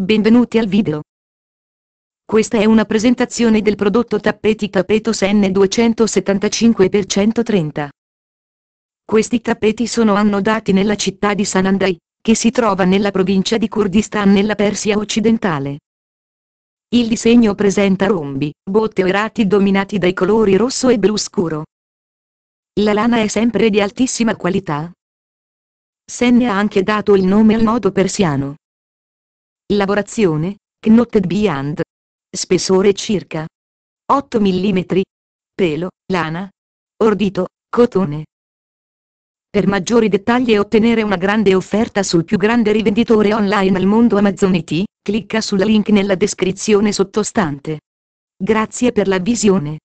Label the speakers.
Speaker 1: Benvenuti al video. Questa è una presentazione del prodotto tappeti tappeto SN 275x130. Questi tappeti sono annodati nella città di Sanandai, che si trova nella provincia di Kurdistan nella Persia occidentale. Il disegno presenta rombi, botte o rati dominati dai colori rosso e blu scuro. La lana è sempre di altissima qualità. Senne ha anche dato il nome al nodo persiano. Lavorazione, Knotted Beyond. Spessore circa 8 mm. Pelo, lana. Ordito, cotone. Per maggiori dettagli e ottenere una grande offerta sul più grande rivenditore online al mondo Amazon IT, clicca sul link nella descrizione sottostante. Grazie per la visione.